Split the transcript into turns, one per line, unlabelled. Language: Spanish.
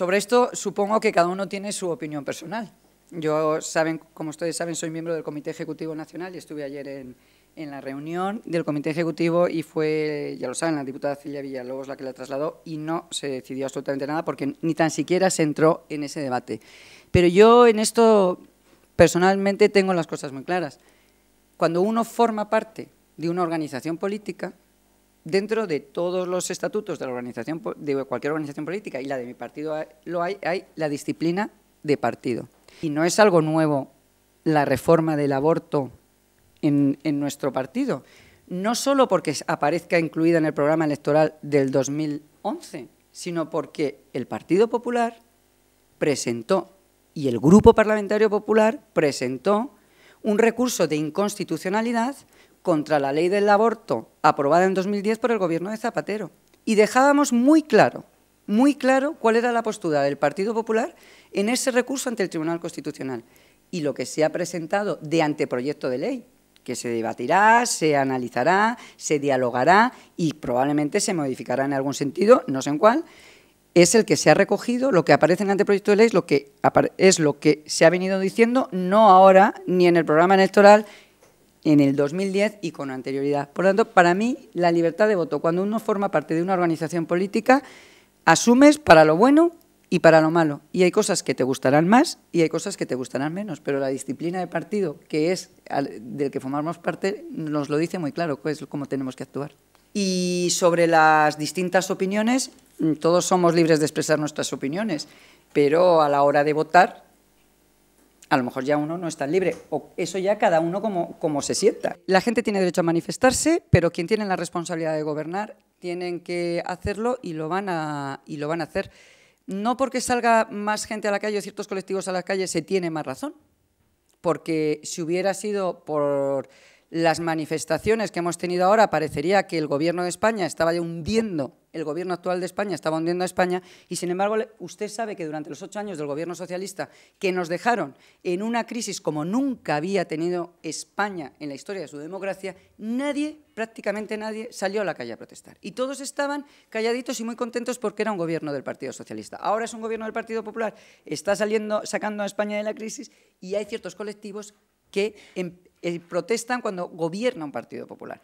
Sobre esto supongo que cada uno tiene su opinión personal. Yo, saben, como ustedes saben, soy miembro del Comité Ejecutivo Nacional y estuve ayer en, la reunión del Comité Ejecutivo y fue, ya lo saben, la diputada Cilia Villalobos la que la trasladó y no se decidió absolutamente nada porque ni tan siquiera se entró en ese debate. Pero yo en esto personalmente tengo las cosas muy claras. Cuando uno forma parte de una organización política, dentro de todos los estatutos de la organización de cualquier organización política y la de mi partido lo hay, hay la disciplina de partido. Y no es algo nuevo la reforma del aborto en, en nuestro partido, no solo porque aparezca incluida en el programa electoral del 2011, sino porque el Partido Popular presentó y el Grupo Parlamentario Popular presentó un recurso de inconstitucionalidad contra la ley del aborto aprobada en 2010 por el gobierno de Zapatero. Y dejábamos muy claro, muy claro cuál era la postura del Partido Popular en ese recurso ante el Tribunal Constitucional. Y lo que se ha presentado de anteproyecto de ley, que se debatirá, se analizará, se dialogará y probablemente se modificará en algún sentido, no sé en cuál, es el que se ha recogido, lo que aparece en el anteproyecto de ley, es lo que, es lo que se ha venido diciendo, no ahora, ni en el programa electoral, en el 2010 y con anterioridad. Por lo tanto, para mí, la libertad de voto, cuando uno forma parte de una organización política, asumes para lo bueno y para lo malo. Y hay cosas que te gustarán más y hay cosas que te gustarán menos, pero la disciplina de partido, que es del que formamos parte, nos lo dice muy claro, cómo tenemos que actuar. Y sobre las distintas opiniones, mm, todos somos libres de expresar nuestras opiniones, pero a la hora de votar a lo mejor ya uno no está libre, o eso ya cada uno como, como se sienta. La gente tiene derecho a manifestarse, pero quien tiene la responsabilidad de gobernar tienen que hacerlo y lo van a, y lo van a hacer. No porque salga más gente a la calle o ciertos colectivos a la calle se tiene más razón, porque si hubiera sido por las manifestaciones que hemos tenido ahora parecería que el gobierno de España estaba ya hundiendo, el gobierno actual de España estaba hundiendo a España y sin embargo usted sabe que durante los ocho años del gobierno socialista que nos dejaron en una crisis como nunca había tenido España en la historia de su democracia, nadie, prácticamente nadie, salió a la calle a protestar. Y todos estaban calladitos y muy contentos porque era un gobierno del Partido Socialista. Ahora es un gobierno del Partido Popular, está saliendo, sacando a España de la crisis y hay ciertos colectivos que em, eh, protestan cuando gobierna un Partido Popular.